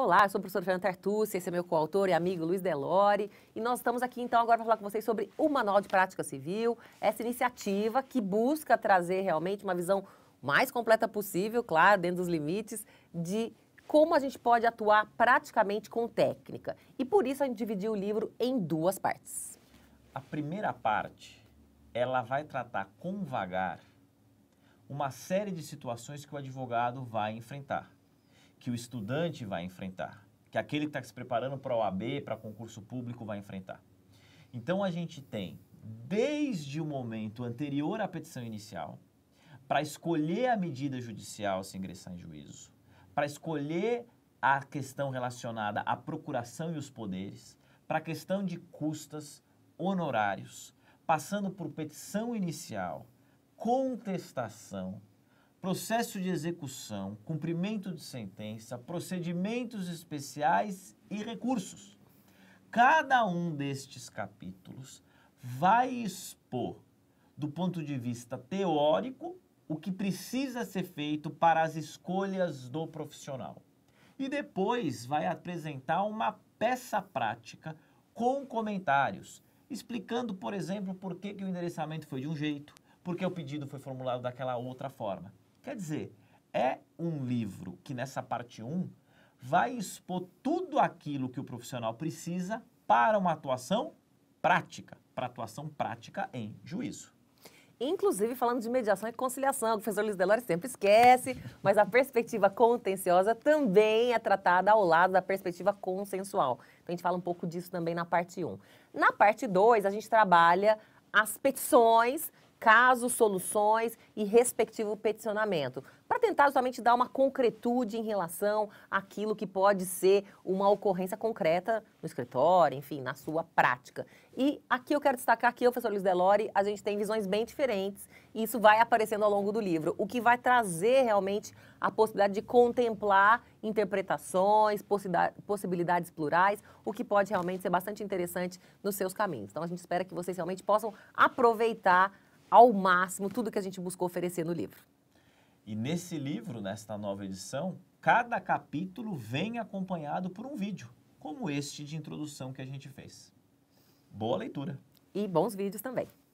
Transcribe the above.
Olá, sou o professor Fernando Tartucci, esse é meu coautor e amigo Luiz Delore, e nós estamos aqui então agora para falar com vocês sobre o Manual de Prática Civil, essa iniciativa que busca trazer realmente uma visão mais completa possível, claro, dentro dos limites, de como a gente pode atuar praticamente com técnica. E por isso a gente dividiu o livro em duas partes. A primeira parte, ela vai tratar com vagar uma série de situações que o advogado vai enfrentar que o estudante vai enfrentar, que aquele que está se preparando para o AB, para concurso público, vai enfrentar. Então a gente tem, desde o momento anterior à petição inicial, para escolher a medida judicial se ingressar em juízo, para escolher a questão relacionada à procuração e os poderes, para a questão de custas, honorários, passando por petição inicial, contestação, processo de execução, cumprimento de sentença, procedimentos especiais e recursos. Cada um destes capítulos vai expor, do ponto de vista teórico, o que precisa ser feito para as escolhas do profissional. E depois vai apresentar uma peça prática com comentários, explicando, por exemplo, por que, que o endereçamento foi de um jeito, por que o pedido foi formulado daquela outra forma. Quer dizer, é um livro que nessa parte 1 vai expor tudo aquilo que o profissional precisa para uma atuação prática, para atuação prática em juízo. Inclusive, falando de mediação e conciliação, o professor Luiz Delores sempre esquece, mas a perspectiva contenciosa também é tratada ao lado da perspectiva consensual. Então, a gente fala um pouco disso também na parte 1. Na parte 2, a gente trabalha as petições casos, soluções e respectivo peticionamento, para tentar justamente dar uma concretude em relação àquilo que pode ser uma ocorrência concreta no escritório, enfim, na sua prática. E aqui eu quero destacar que eu, professor Luiz Delore, a gente tem visões bem diferentes e isso vai aparecendo ao longo do livro, o que vai trazer realmente a possibilidade de contemplar interpretações, possibilidades plurais, o que pode realmente ser bastante interessante nos seus caminhos. Então a gente espera que vocês realmente possam aproveitar ao máximo tudo que a gente buscou oferecer no livro. E nesse livro, nesta nova edição, cada capítulo vem acompanhado por um vídeo, como este de introdução que a gente fez. Boa leitura! E bons vídeos também.